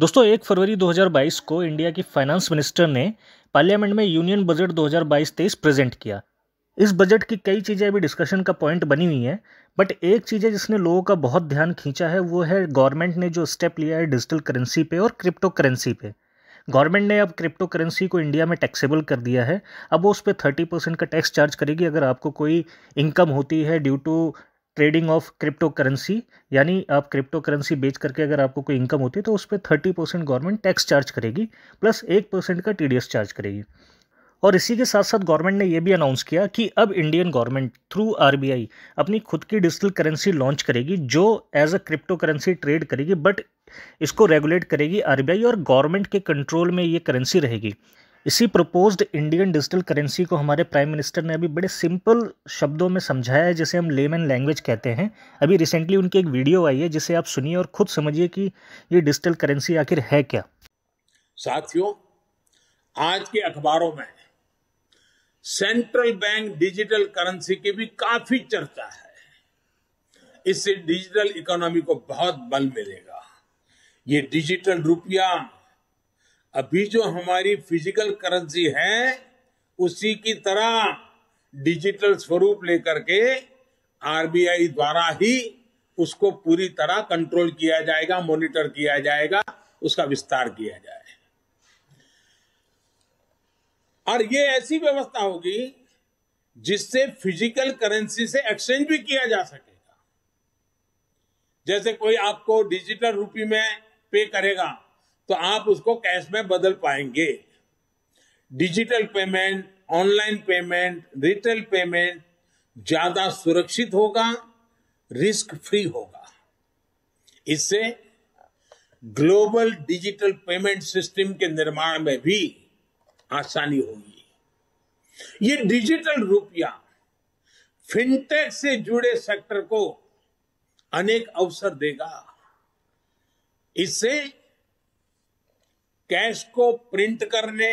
दोस्तों एक फरवरी 2022 को इंडिया की फाइनेंस मिनिस्टर ने पार्लियामेंट में यूनियन बजट 2022-23 प्रेजेंट किया इस बजट की कई चीज़ें अभी डिस्कशन का पॉइंट बनी हुई हैं बट एक चीज़ जिसने लोगों का बहुत ध्यान खींचा है वो है गवर्नमेंट ने जो स्टेप लिया है डिजिटल करेंसी पे और क्रिप्टो करेंसी पे गवर्नमेंट ने अब क्रिप्टो करेंसी को इंडिया में टैक्सेबल कर दिया है अब वो उस पर थर्टी परसेंट का टैक्स चार्ज करेगी अगर आपको कोई इनकम होती है due to trading of crypto currency यानी आप क्रिप्टो करेंसी बेच करके अगर आपको कोई इनकम होती है तो उस पर thirty percent government tax charge करेगी प्लस एक परसेंट का टी चार्ज करेगी और इसी के साथ साथ गवर्नमेंट ने यह भी अनाउंस किया कि अब इंडियन गवर्नमेंट थ्रू आई अपनी खुद की डिजिटल करेंसी लॉन्च करेगी जो as a crypto currency trade करेगी बट इसको रेगुलेट करेगी आई और गवर्नमेंट के कंट्रोल में ये करेंसी रहेगी इसी प्रपोज्ड इंडियन डिजिटल करेंसी को हमारे प्राइम मिनिस्टर ने अभी बड़े सिंपल शब्दों में समझाया है जिसे हम लेमन लैंग्वेज कहते हैं अभी रिसेंटली उनकी एक वीडियो आई है जिसे आप सुनिए और खुद समझिए कि ये डिजिटल करेंसी आखिर है क्या साथियों आज के अखबारों में सेंट्रल बैंक डिजिटल करेंसी की भी काफी चर्चा है इससे डिजिटल इकोनॉमी को बहुत बल मिलेगा ये डिजिटल रुपया अभी जो हमारी फिजिकल करेंसी है उसी की तरह डिजिटल स्वरूप लेकर के आरबीआई द्वारा ही उसको पूरी तरह कंट्रोल किया जाएगा मॉनिटर किया जाएगा उसका विस्तार किया जाए और ये ऐसी व्यवस्था होगी जिससे फिजिकल करेंसी से एक्सचेंज भी किया जा सकेगा जैसे कोई आपको डिजिटल रूपी में पे करेगा तो आप उसको कैश में बदल पाएंगे digital payment online payment retail payment ज्यादा सुरक्षित होगा रिस्क फ्री होगा इससे ग्लोबल डिजिटल पेमेंट सिस्टम के निर्माण में भी आसानी होगी ये डिजिटल रुपया फिनटेक से जुड़े सेक्टर को अनेक अवसर देगा इससे कैश को प्रिंट करने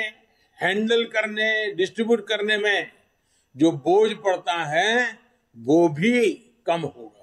हैंडल करने डिस्ट्रीब्यूट करने में जो बोझ पड़ता है वो भी कम होगा